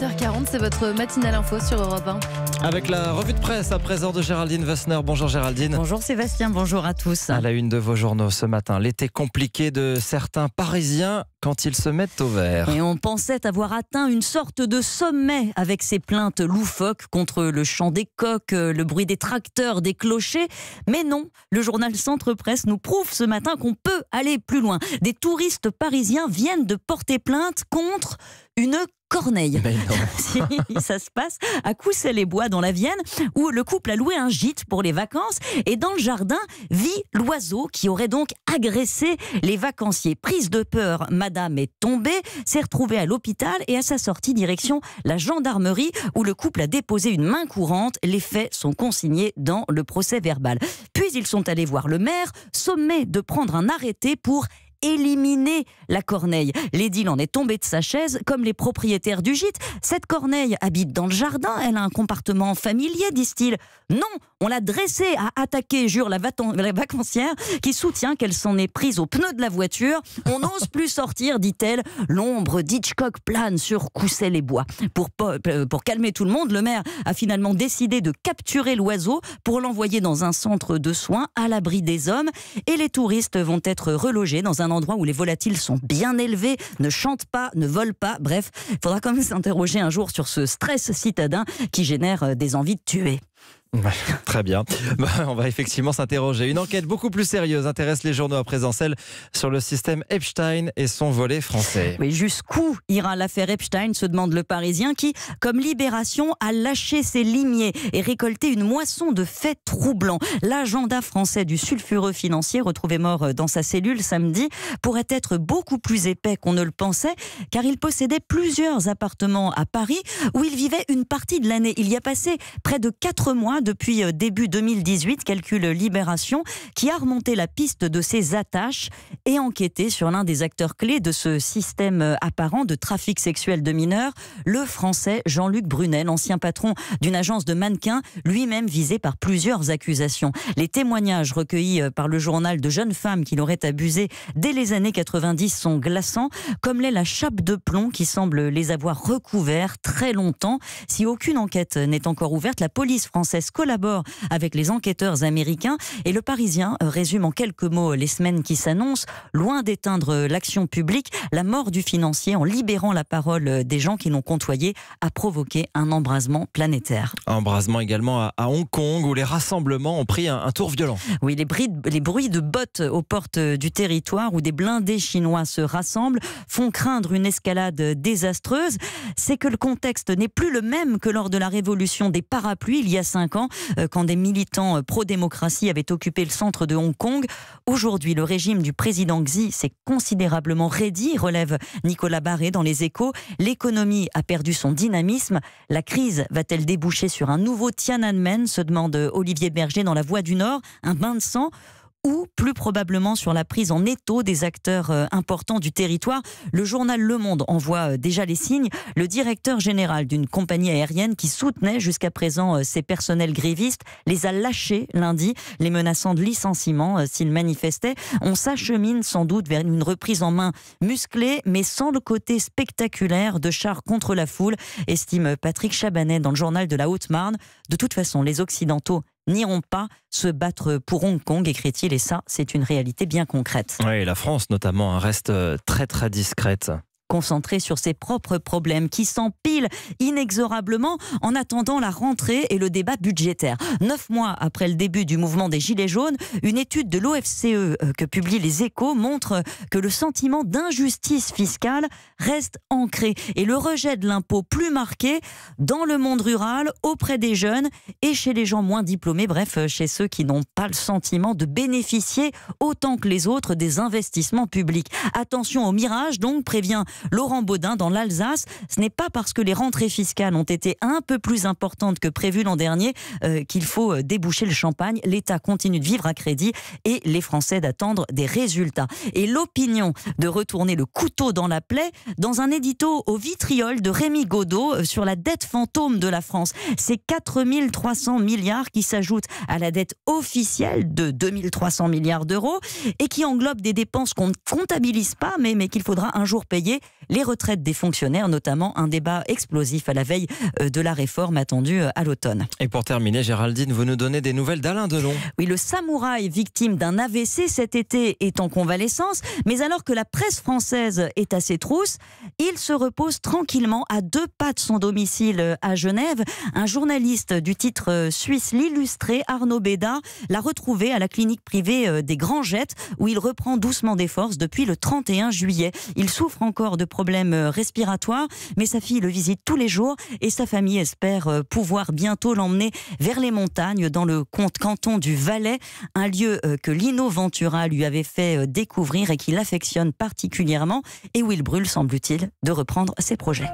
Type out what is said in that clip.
7h40, c'est votre matinale info sur Europe 1. Avec la revue de presse à présent de Géraldine Vassner. Bonjour Géraldine. Bonjour Sébastien, bonjour à tous. À la une de vos journaux ce matin, l'été compliqué de certains Parisiens quand ils se mettent au vert. Et on pensait avoir atteint une sorte de sommet avec ces plaintes loufoques contre le chant des coqs, le bruit des tracteurs, des clochers. Mais non, le journal Centre Presse nous prouve ce matin qu'on peut aller plus loin. Des touristes parisiens viennent de porter plainte contre une Corneille. Eh ben, ça se passe à Coussay-les-Bois, dans la Vienne, où le couple a loué un gîte pour les vacances. Et dans le jardin vit l'oiseau qui aurait donc agressé les vacanciers. Prise de peur, madame est tombée, s'est retrouvée à l'hôpital et à sa sortie, direction la gendarmerie, où le couple a déposé une main courante. Les faits sont consignés dans le procès verbal. Puis ils sont allés voir le maire, sommet de prendre un arrêté pour Éliminer la corneille. L'édile en est tombé de sa chaise, comme les propriétaires du gîte. Cette corneille habite dans le jardin, elle a un comportement familier, disent-ils. Non, on l'a dressée à attaquer, jure la, vacancière, qui soutient qu'elle s'en est prise au pneu de la voiture. On n'ose plus sortir, dit-elle. L'ombre d'Hitchcock plane sur Cousset-les-Bois. Pour, euh, pour calmer tout le monde, le maire a finalement décidé de capturer l'oiseau pour l'envoyer dans un centre de soins à l'abri des hommes. Et les touristes vont être relogés dans un endroit où les volatiles sont bien élevés, ne chantent pas, ne volent pas. Bref, il faudra quand même s'interroger un jour sur ce stress citadin qui génère euh, des envies de tuer. Très bien. Bah, on va effectivement s'interroger. Une enquête beaucoup plus sérieuse intéresse les journaux à présent, celle sur le système Epstein et son volet français. Mais jusqu'où ira l'affaire Epstein se demande le Parisien qui, comme Libération, a lâché ses limiers et récolté une moisson de faits troublants. L'agenda français du sulfureux financier retrouvé mort dans sa cellule samedi pourrait être beaucoup plus épais qu'on ne le pensait car il possédait plusieurs appartements à Paris où il vivait une partie de l'année. Il y a passé près de quatre mois Hein, depuis euh, début 2018, Calcul Libération, qui a remonté la piste de ses attaches et enquêté sur l'un des acteurs clés de ce système euh, apparent de trafic sexuel de mineurs, le français Jean-Luc Brunel, ancien patron d'une agence de mannequins, lui-même visé par plusieurs accusations. Les témoignages recueillis euh, par le journal de jeunes femmes qui l'auraient abusé dès les années 90 sont glaçants, comme l'est la chape de plomb qui semble les avoir recouverts très longtemps. Si aucune enquête n'est encore ouverte, la police française collabore avec les enquêteurs américains et le Parisien résume en quelques mots les semaines qui s'annoncent. Loin d'éteindre l'action publique, la mort du financier en libérant la parole des gens qui l'ont côtoyé a provoqué un embrasement planétaire. embrasement également à Hong Kong où les rassemblements ont pris un tour violent. Oui, les, bruits, les bruits de bottes aux portes du territoire où des blindés chinois se rassemblent font craindre une escalade désastreuse. C'est que le contexte n'est plus le même que lors de la révolution des parapluies il y a cinq ans. Euh, quand des militants euh, pro-démocratie avaient occupé le centre de Hong Kong. Aujourd'hui, le régime du président Xi s'est considérablement raidi, relève Nicolas Barré dans les échos. L'économie a perdu son dynamisme. La crise va-t-elle déboucher sur un nouveau Tiananmen se demande Olivier Berger dans La Voix du Nord. Un bain de sang ou plus probablement sur la prise en étau des acteurs euh, importants du territoire. Le journal Le Monde envoie euh, déjà les signes. Le directeur général d'une compagnie aérienne qui soutenait jusqu'à présent euh, ses personnels grévistes les a lâchés lundi, les menaçant de licenciement s'ils manifestaient. On s'achemine sans doute vers une reprise en main musclée, mais sans le côté spectaculaire de chars contre la foule, estime Patrick Chabanet dans le journal de la Haute-Marne. De toute façon, les Occidentaux n'iront pas se battre pour Hong Kong, écrit-il, et ça, c'est une réalité bien concrète. Oui, la France notamment hein, reste euh, très très discrète concentré sur ses propres problèmes qui s'empilent inexorablement en attendant la rentrée et le débat budgétaire. Neuf mois après le début du mouvement des Gilets jaunes, une étude de l'OFCE euh, que publient les échos montre que le sentiment d'injustice fiscale reste ancré et le rejet de l'impôt plus marqué dans le monde rural, auprès des jeunes et chez les gens moins diplômés, bref, euh, chez ceux qui n'ont pas le sentiment de bénéficier autant que les autres des investissements publics. Attention au mirage, donc, prévient Laurent Baudin dans l'Alsace. Ce n'est pas parce que les rentrées fiscales ont été un peu plus importantes que prévues l'an dernier euh, qu'il faut euh, déboucher le champagne. L'État continue de vivre à crédit et les Français d'attendre des résultats. Et l'opinion de retourner le couteau dans la plaie dans un édito au vitriol de Rémi Godot euh, sur la dette fantôme de la France. C'est 4300 milliards qui s'ajoutent à la dette officielle de 2300 milliards d'euros et qui englobe des dépenses qu'on ne comptabilise pas mais, mais qu'il faudra un jour payer les retraites des fonctionnaires, notamment un débat explosif à la veille euh, de la réforme attendue euh, à l'automne. Et pour terminer, Géraldine, vous nous donnez des nouvelles d'Alain Delon. Oui, le samouraï victime d'un AVC cet été est en convalescence, mais alors que la presse française est à ses trousses, il se repose tranquillement à deux pas de son domicile euh, à Genève. Un journaliste du titre suisse l'illustré Arnaud Bédard l'a retrouvé à la clinique privée des Grands Jettes où il reprend doucement des forces depuis le 31 juillet. Il souffre encore de de problèmes euh, respiratoires. Mais sa fille le visite tous les jours et sa famille espère euh, pouvoir bientôt l'emmener vers les montagnes dans le canton du Valais, un lieu euh, que Lino Ventura lui avait fait découvrir et qu'il affectionne particulièrement et où il brûle, semble-t-il, de reprendre ses projets.